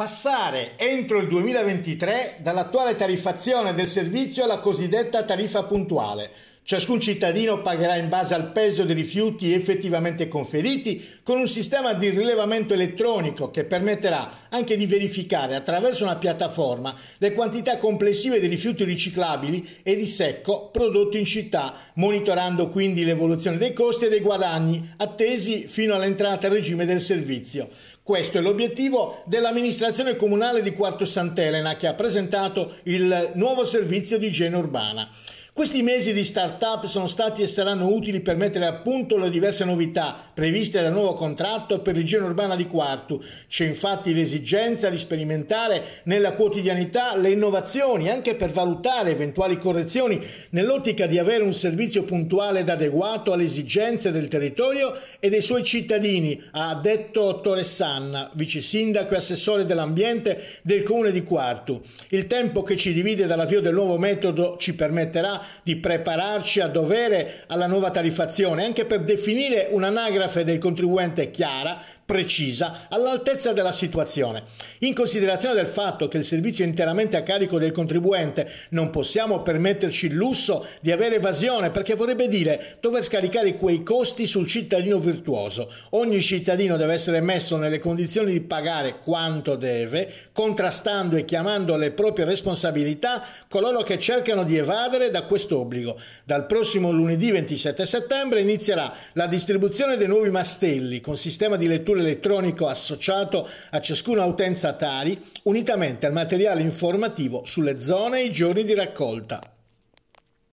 Passare entro il 2023 dall'attuale tariffazione del servizio alla cosiddetta tariffa puntuale, Ciascun cittadino pagherà in base al peso dei rifiuti effettivamente conferiti con un sistema di rilevamento elettronico che permetterà anche di verificare attraverso una piattaforma le quantità complessive di rifiuti riciclabili e di secco prodotti in città, monitorando quindi l'evoluzione dei costi e dei guadagni attesi fino all'entrata a regime del servizio. Questo è l'obiettivo dell'amministrazione comunale di Quarto Sant'Elena che ha presentato il nuovo servizio di igiene urbana. Questi mesi di start-up sono stati e saranno utili per mettere a punto le diverse novità previste dal nuovo contratto per l'igiene urbana di Quartu. C'è infatti l'esigenza di sperimentare nella quotidianità le innovazioni, anche per valutare eventuali correzioni, nell'ottica di avere un servizio puntuale ed adeguato alle esigenze del territorio e dei suoi cittadini, ha detto Sanna, vice sindaco e assessore dell'ambiente del comune di Quartu. Il tempo che ci divide dall'avvio del nuovo metodo ci permetterà di prepararci a dovere alla nuova tarifazione, anche per definire un'anagrafe del contribuente chiara, precisa all'altezza della situazione. In considerazione del fatto che il servizio è interamente a carico del contribuente, non possiamo permetterci il lusso di avere evasione perché vorrebbe dire dover scaricare quei costi sul cittadino virtuoso. Ogni cittadino deve essere messo nelle condizioni di pagare quanto deve, contrastando e chiamando alle proprie responsabilità coloro che cercano di evadere da questo obbligo. Dal prossimo lunedì 27 settembre inizierà la distribuzione dei nuovi mastelli con sistema di lettura materiale elettronico associato a ciascuna utenza Atari, unitamente al materiale informativo sulle zone e i giorni di raccolta.